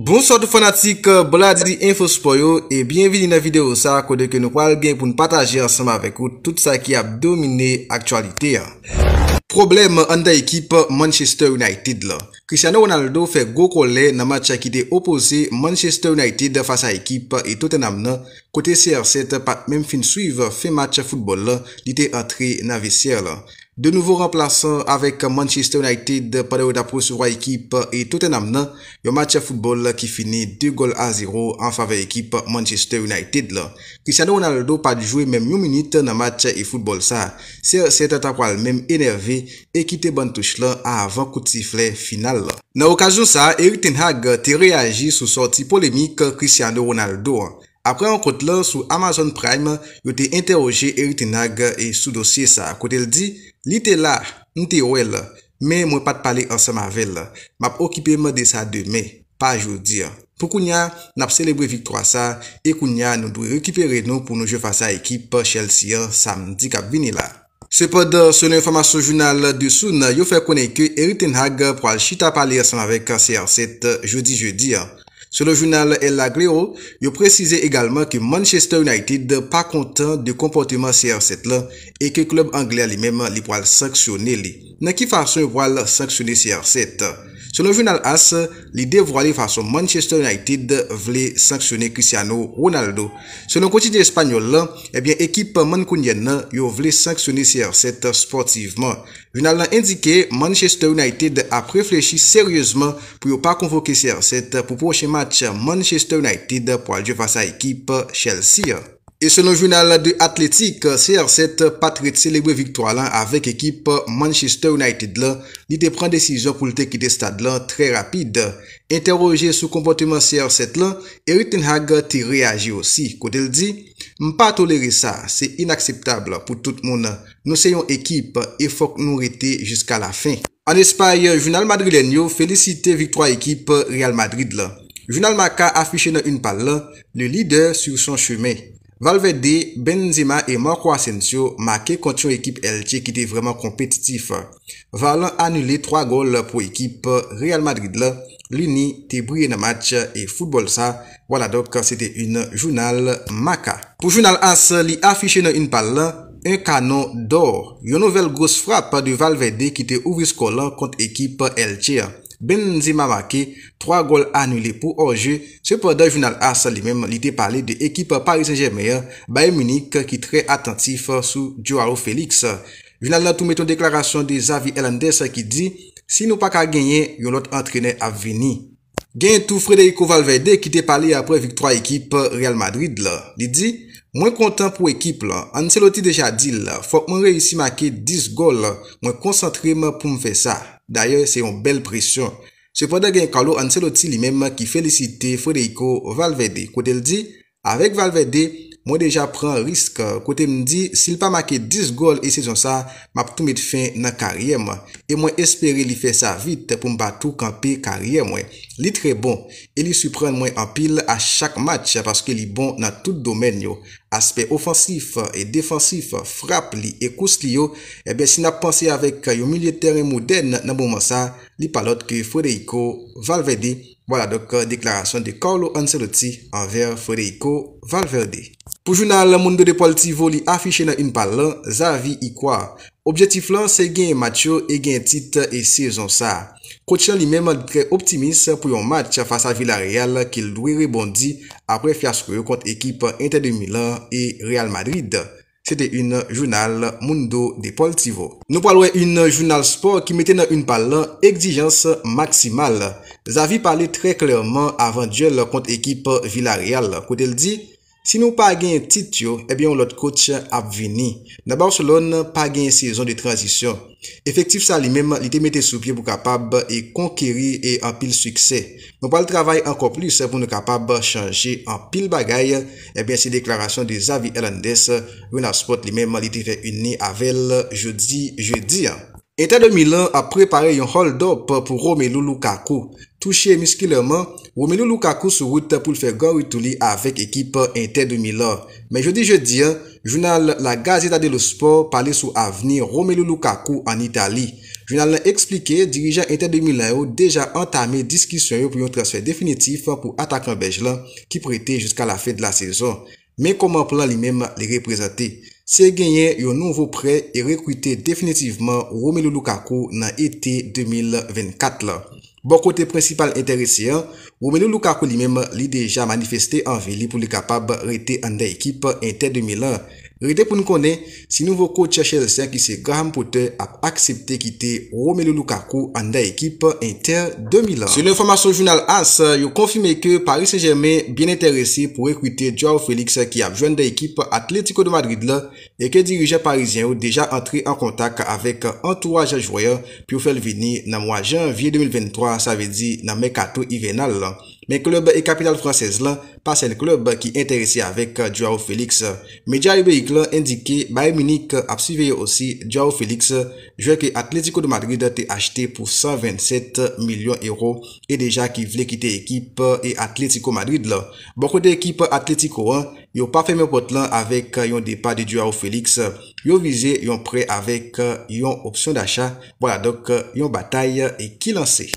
Bonsot fanatik, bola di di info spo yo, e bienvili na video sa kode ke nou kwa al gen pou nou patajer asama vek ou tout sa ki ap domine aktualite ya. Problem an da ekip Manchester United la. Cristiano Ronaldo fe goko le nan match a ki de opose Manchester United fasa ekip e touten nam na kote CR7 pat mem fin suive fe match futbol la di de atri nan VCR la. De nouvo remplasan avèk Manchester United padè wè d'apos wè ekip e toutè nam nan, yon match foutbol ki fini 2 gol a 0 an fave ekip Manchester United la. Cristiano Ronaldo pati jwè mèm yon minute nan match e foutbol sa. Se se te tap wèl mèm enervè e kite ban touche la avan koutifle final la. Nan okajon sa, Eritin Hag te reagi sou sorti polèmik Cristiano Ronaldo an. Apre an kote la sou Amazon Prime yo te interoje Eritin Hag e sou dosye sa kote el di Li te la, ni te wele, men mwen pat pale ansan mavel, map okipe me de sa deme, pa jodi. Pou kounya nap celebre vitroasa e kounya nou dwi rekipere nou pou nou je fasa ekip chel si an samdi kap vini la. Se pod se nou informasyon jounal de sou nou yo fe koneke Eritin Hag pral chita pale ansan mavel kasey anset jodi jodi an. Se le jounal El Agreo, yo prezise egalman ki Manchester United pa kontan di kompontyman CR7 la e ki klub Anglia li menman li po al saksyonne li. Nan ki fasyon vo al saksyonne CR7. Se nou jounal as, li devra li fason Manchester United vle sanksyone Cristiano Ronaldo. Se nou konti de Espanyol, ekip eh Mancunyen yo vle sanksyone CR7 sportiveman. Jounal nan indike, Manchester United ap reflechi seryezman pou yo pa konvoke CR7 pou poche match Manchester United pou alje fasa ekip Chelsea. E se nou jounal de atletik, CR7 patre celebre victoire la avèk ekip Manchester United la, li te pren desison pou lte ki de stad la, trè rapide. Interroje sou kompontemen CR7 la, Eritin Hag te reage osi, kou del di, mpa tolere sa, se inakseptable pou tout moun, nou se yon ekip, e fok nou rete jiska la fin. An espaye, jounal Madrid en yo, felicite victoire ekip Real Madrid la. Jounal Maka afiche nan un pal la, le lider sou son chemè. Valvede, Benzema et Marco Asensio makè konti yon ekip Elche ki te vreman kompetitif. Valen anule 3 gol pou ekip Real Madrid la. Luni te brie nan match e futbol sa. Wala dok, se te yon jounal Maka. Pou jounal As, li afiche nan yon pal la, yon kanon d'or. Yon nouvel gos frap du Valvede ki te ouvis kolan konti ekip Elche. Benzi Mamake, 3 gol anulé pou orje, sepode Vinal Assal li men li depale de ekip Paris Saint-Germain, Bayern Munich ki tre atentif sou Joao Felix. Vinal Natou meton deklarasyon de Xavi Helandès ki di, si nou pa ka genye, yon lot entrene avveni. Genye tou Frederico Valverde ki depale apre victoire ekip Real Madrid li di, Mwen kontan pou ekip, anse loti deja dil, fok mwen reysi make 10 gol, mwen konsantre mwen pou mwen fe sa. Daye, se yon bel presyon. Se pwanda gen kalou, anse loti li menm ki felicite Fedeiko Valvede. Kote l di, avek Valvede, mwen deja pran risk kote mdi si l pa make 10 gol e sezon sa map toum et fin nan karyem e mwen espere li fe sa vit pou mba tou kampe karyem li tre bon, e li supren mwen an pil a chak match paske li bon nan tout domen yo aspe ofansif e defansif frap li e kous li yo ebe eh si na pansi avek yo militer mou den nan bonman sa, li palot ke Fodeiko Valverde wala dok deklarasyon de Carlo Ancelotti anver Fodeiko Valverde Pou jounal Mundo de Poltivo li afiche nan yon palan, Zavi yi kwa. Objetif lan se genye matyo e genye tit e sezon sa. Kochan li menm drè optimist pou yon match fasa Vila Real ki ldoui rebondi apre fiaskou yo kont ekip inter 2001 e Real Madrid. Sete yon jounal Mundo de Poltivo. Nou palwe yon jounal sport ki mette nan yon palan egzijans maksimal. Zavi pale tre klerman avan duel kont ekip Vila Real. Kote ldi? Si nou pa genye tit yo, ebyon lot kouch ap veni. Daba ou solon, pa genye sezon de transisyon. Efektif sa li mem, li te mette sou pie pou kapab e konkiri e an pil suksè. Nou pal travay ankon plis pou nou kapab chanje an pil bagay, ebyen se deklarasyon de Zavi Elendès, Renasport li mem li te fe uni avèl jodi jodi. Inter 2001 a prepare yon hold-up pou Romelu Lukaku. Touche muskileman, Romelu Lukaku sou route pou lfe Gorituli avek ekip Inter 2001. Men jodi-jodi, journal La Gazeta de lo Sport pale sou aveni Romelu Lukaku an Itali. Journal len explike dirijan Inter 2001 yo deja entame diskisyon yo pou yon transfer definitif pou Atakan Bejlan ki prete jiska la fe de la sezon. Men koman plan li menm li represente? Se genyen yo nouvo pre, e rekwite definitivman Romelu Lukaku nan ete 2024 la. Bon kote principal enteresyen, Romelu Lukaku li menm li deja manifeste anve li pou li kapab rete an den ekip ente 2001. Rite pou nou konen, si nouvo kote Cheche Lesey ki se Graham Potter ap aksepte kite Romelu Lukaku an da ekip Inter 2001. Se l'informasyon jounal As, yo konfime ke Paris Saint-Germain bien interese pou ekwite Joao Felix ki ap jwen da ekip Atletico de Madrid la e ke dirije Parisien yo deja antre an kontak avek an touajan joyan pi ou fel vini nan mwa janvye 2023, sa ve di nan mekato ivenal la. Men klub e kapital fransez la, pa sen klub ki enterese avèk Duao uh, Felix. Medya yu be yik la indike, ba yu minik ap suveye osi Duao Felix, jwe ke Atletico de Madrid te achete pou 127 milyon euro, e deja ki vle kite ekip e Atletico Madrid la. Bonkou de ekip Atletico an, yo pa fèmè pot lan avèk uh, yon depa de Duao Felix. Yo vize yon pre avèk uh, yon opsyon d'achat. Voilà, yon batalye ki lanse.